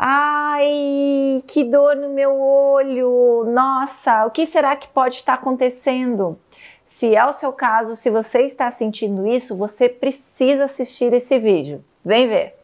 Ai, que dor no meu olho! Nossa, o que será que pode estar acontecendo? Se é o seu caso, se você está sentindo isso, você precisa assistir esse vídeo. Vem ver!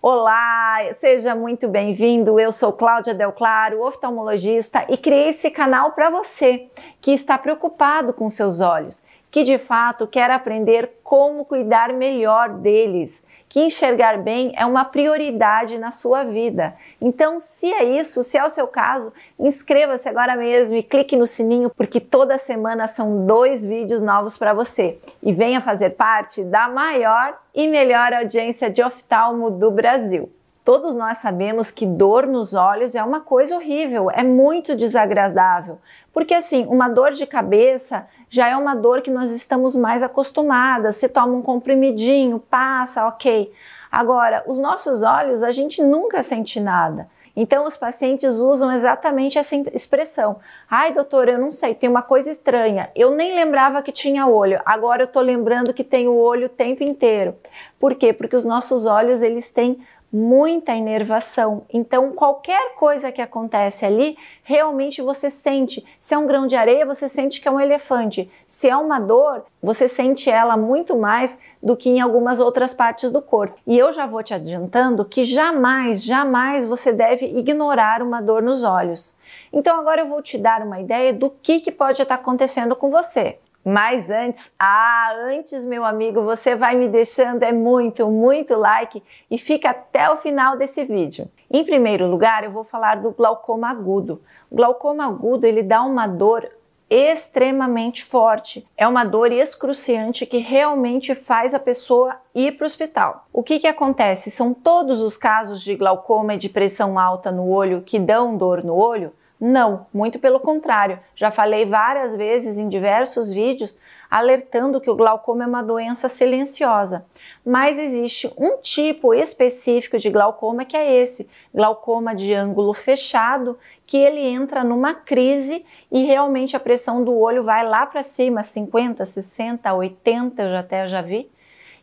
Olá, seja muito bem-vindo. Eu sou Cláudia Del Claro, oftalmologista, e criei esse canal para você que está preocupado com seus olhos, que de fato quer aprender como cuidar melhor deles, que enxergar bem é uma prioridade na sua vida. Então, se é isso, se é o seu caso, inscreva-se agora mesmo e clique no sininho, porque toda semana são dois vídeos novos para você. E venha fazer parte da maior e melhor audiência de oftalmo do Brasil. Todos nós sabemos que dor nos olhos é uma coisa horrível, é muito desagradável, porque assim, uma dor de cabeça já é uma dor que nós estamos mais acostumadas. Você toma um comprimidinho, passa, ok. Agora, os nossos olhos, a gente nunca sente nada. Então, os pacientes usam exatamente essa expressão. Ai, doutor, eu não sei, tem uma coisa estranha. Eu nem lembrava que tinha olho, agora eu estou lembrando que tem o olho o tempo inteiro. Por quê? Porque os nossos olhos, eles têm muita inervação. Então, qualquer coisa que acontece ali, realmente você sente. Se é um grão de areia, você sente que é um elefante. Se é uma dor, você sente ela muito mais do que em algumas outras partes do corpo. E eu já vou te adiantando que jamais, jamais você deve ignorar uma dor nos olhos. Então, agora eu vou te dar uma ideia do que, que pode estar acontecendo com você. Mas antes, ah, antes, meu amigo, você vai me deixando é muito, muito like e fica até o final desse vídeo. Em primeiro lugar, eu vou falar do glaucoma agudo. O glaucoma agudo, ele dá uma dor extremamente forte. É uma dor excruciante que realmente faz a pessoa ir para o hospital. O que, que acontece? São todos os casos de glaucoma e de pressão alta no olho que dão dor no olho não, muito pelo contrário. Já falei várias vezes em diversos vídeos alertando que o glaucoma é uma doença silenciosa. Mas existe um tipo específico de glaucoma que é esse, glaucoma de ângulo fechado, que ele entra numa crise e realmente a pressão do olho vai lá para cima, 50, 60, 80, eu até já vi.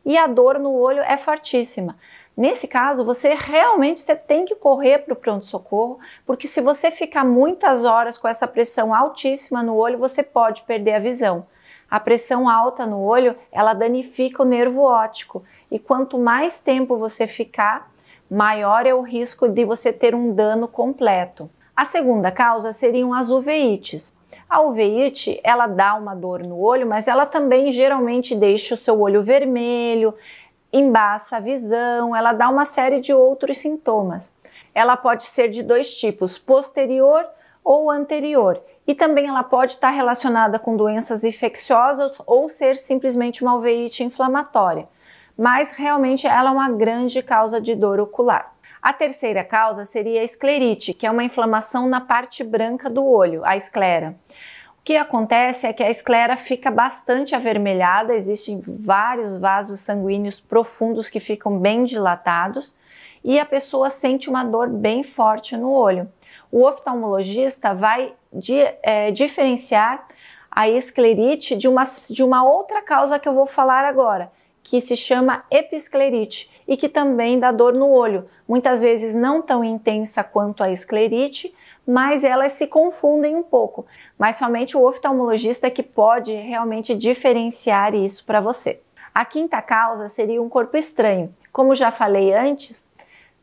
E a dor no olho é fortíssima. Nesse caso, você realmente você tem que correr para o pronto-socorro, porque se você ficar muitas horas com essa pressão altíssima no olho, você pode perder a visão. A pressão alta no olho, ela danifica o nervo óptico, e quanto mais tempo você ficar, maior é o risco de você ter um dano completo. A segunda causa seriam as uveites. A uveíte, ela dá uma dor no olho, mas ela também geralmente deixa o seu olho vermelho, embaça a visão, ela dá uma série de outros sintomas. Ela pode ser de dois tipos, posterior ou anterior. E também ela pode estar relacionada com doenças infecciosas ou ser simplesmente uma alveite inflamatória. Mas realmente ela é uma grande causa de dor ocular. A terceira causa seria a esclerite, que é uma inflamação na parte branca do olho, a esclera que acontece é que a esclera fica bastante avermelhada, existem vários vasos sanguíneos profundos que ficam bem dilatados e a pessoa sente uma dor bem forte no olho. O oftalmologista vai é, diferenciar a esclerite de uma, de uma outra causa que eu vou falar agora, que se chama episclerite e que também dá dor no olho, muitas vezes não tão intensa quanto a esclerite mas elas se confundem um pouco. Mas somente o oftalmologista que pode realmente diferenciar isso para você. A quinta causa seria um corpo estranho. Como já falei antes,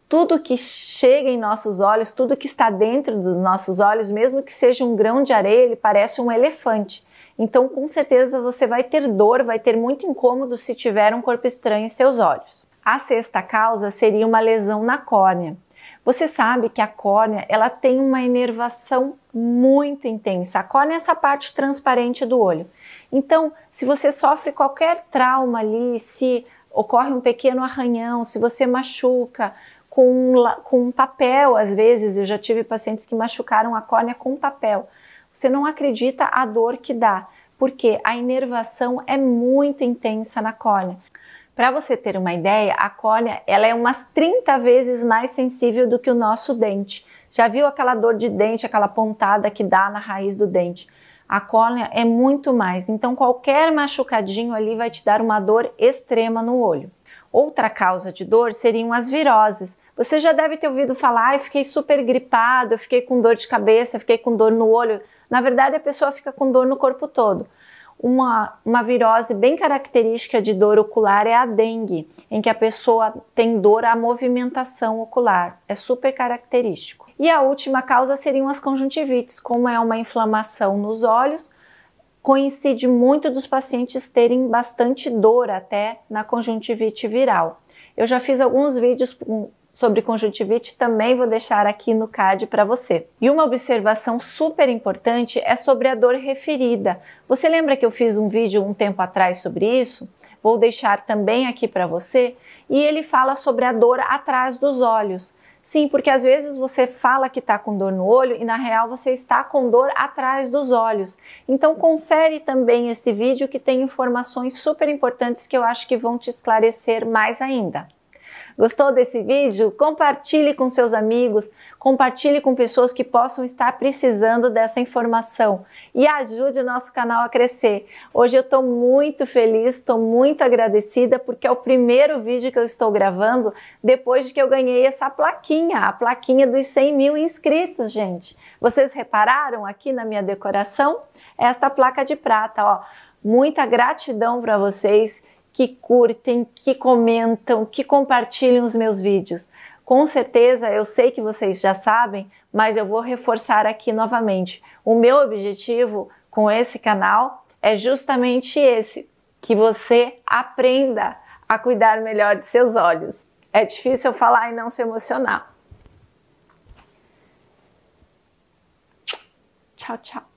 tudo que chega em nossos olhos, tudo que está dentro dos nossos olhos, mesmo que seja um grão de areia, ele parece um elefante. Então, com certeza, você vai ter dor, vai ter muito incômodo se tiver um corpo estranho em seus olhos. A sexta causa seria uma lesão na córnea. Você sabe que a córnea, ela tem uma inervação muito intensa. A córnea é essa parte transparente do olho. Então, se você sofre qualquer trauma ali, se ocorre um pequeno arranhão, se você machuca com, com papel, às vezes, eu já tive pacientes que machucaram a córnea com papel. Você não acredita a dor que dá, porque a inervação é muito intensa na córnea. Para você ter uma ideia, a córnea ela é umas 30 vezes mais sensível do que o nosso dente. Já viu aquela dor de dente, aquela pontada que dá na raiz do dente? A córnea é muito mais, então qualquer machucadinho ali vai te dar uma dor extrema no olho. Outra causa de dor seriam as viroses. Você já deve ter ouvido falar, ah, eu fiquei super gripado, eu fiquei com dor de cabeça, fiquei com dor no olho. Na verdade, a pessoa fica com dor no corpo todo uma, uma virose bem característica de dor ocular é a dengue, em que a pessoa tem dor à movimentação ocular. É super característico. E a última causa seriam as conjuntivites, como é uma inflamação nos olhos, coincide muito dos pacientes terem bastante dor até na conjuntivite viral. Eu já fiz alguns vídeos com, sobre conjuntivite também vou deixar aqui no CAD para você. E uma observação super importante é sobre a dor referida. Você lembra que eu fiz um vídeo um tempo atrás sobre isso? Vou deixar também aqui para você. E ele fala sobre a dor atrás dos olhos. Sim, porque às vezes você fala que está com dor no olho e na real você está com dor atrás dos olhos. Então confere também esse vídeo que tem informações super importantes que eu acho que vão te esclarecer mais ainda. Gostou desse vídeo? Compartilhe com seus amigos, compartilhe com pessoas que possam estar precisando dessa informação e ajude o nosso canal a crescer. Hoje eu estou muito feliz, estou muito agradecida porque é o primeiro vídeo que eu estou gravando depois de que eu ganhei essa plaquinha, a plaquinha dos 100 mil inscritos, gente. Vocês repararam aqui na minha decoração? Esta placa de prata, ó. Muita gratidão para vocês que curtem, que comentam, que compartilhem os meus vídeos. Com certeza, eu sei que vocês já sabem, mas eu vou reforçar aqui novamente. O meu objetivo com esse canal é justamente esse: que você aprenda a cuidar melhor de seus olhos. É difícil eu falar e não se emocionar. Tchau, tchau.